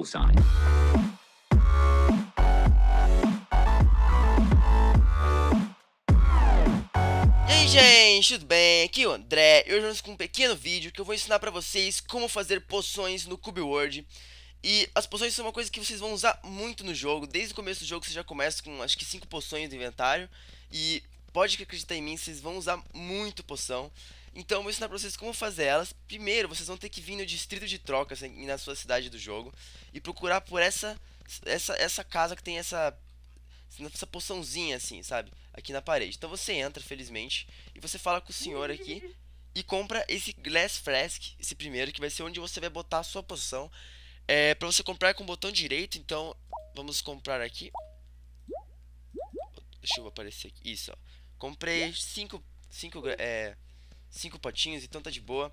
Bullseye. E aí, gente, tudo bem? Aqui é o André e hoje vamos com um pequeno vídeo que eu vou ensinar pra vocês como fazer poções no Cube World. E as poções são uma coisa que vocês vão usar muito no jogo. Desde o começo do jogo você já começa com acho que 5 poções do inventário. E pode acreditar em mim, vocês vão usar muito poção. Então, vou ensinar pra vocês como fazer elas. Primeiro, vocês vão ter que vir no distrito de trocas, né, na sua cidade do jogo, e procurar por essa, essa, essa casa que tem essa, essa poçãozinha, assim, sabe? Aqui na parede. Então, você entra, felizmente, e você fala com o senhor aqui, e compra esse Glass Flask, esse primeiro, que vai ser onde você vai botar a sua poção. É, pra você comprar com o botão direito, então, vamos comprar aqui. Deixa eu aparecer aqui. Isso, ó. Comprei 5 cinco, cinco, é, cinco potinhos, então tá de boa.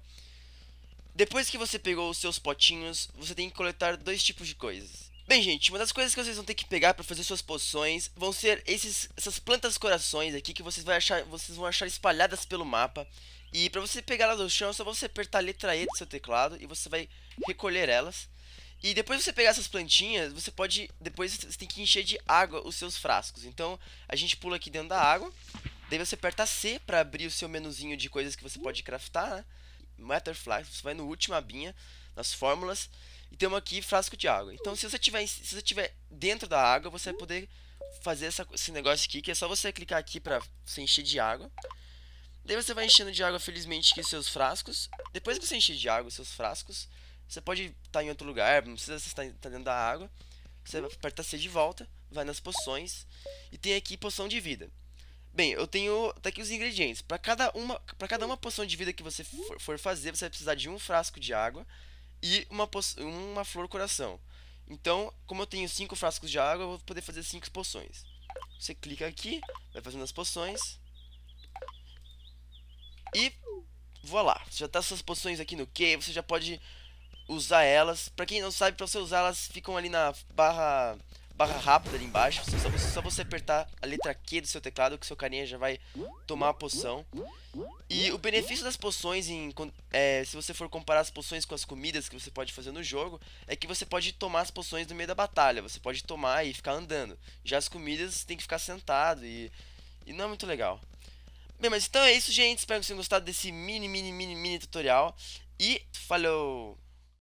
Depois que você pegou os seus potinhos, você tem que coletar dois tipos de coisas. Bem, gente, uma das coisas que vocês vão ter que pegar para fazer suas poções vão ser esses, essas plantas corações aqui que vocês, achar, vocês vão achar espalhadas pelo mapa. E para você pegar elas do chão, é só você apertar a letra E do seu teclado e você vai recolher elas. E depois você pegar essas plantinhas, você pode. Depois você tem que encher de água os seus frascos. Então a gente pula aqui dentro da água Daí você aperta C para abrir o seu menuzinho de coisas que você pode craftar, né? Matterfly, você vai no último abinha, nas fórmulas, e tem aqui, frasco de água. Então se você tiver, se você tiver dentro da água, você vai poder fazer essa, esse negócio aqui, que é só você clicar aqui para se encher de água. Daí você vai enchendo de água, felizmente, aqui seus frascos. Depois que você encher de água seus frascos, você pode estar tá em outro lugar, não precisa estar tá, tá dentro da água. Você aperta C de volta, vai nas poções, e tem aqui poção de vida. Bem, eu tenho tá aqui os ingredientes. Para cada uma para cada uma poção de vida que você uhum. for, for, fazer, você vai precisar de um frasco de água e uma uma flor coração. Então, como eu tenho cinco frascos de água, eu vou poder fazer cinco poções. Você clica aqui, vai fazendo as poções. E voilà, você já tá suas poções aqui no que, você já pode usar elas. Para quem não sabe, para você usar elas ficam ali na barra barra rápida ali embaixo. Assim, só, você, só você apertar a letra Q do seu teclado que seu carinha já vai tomar a poção. E o benefício das poções, em, é, se você for comparar as poções com as comidas que você pode fazer no jogo, é que você pode tomar as poções no meio da batalha. Você pode tomar e ficar andando. Já as comidas tem que ficar sentado e, e não é muito legal. Bem, mas então é isso, gente. Espero que vocês tenham gostado desse mini, mini, mini, mini tutorial. E falou!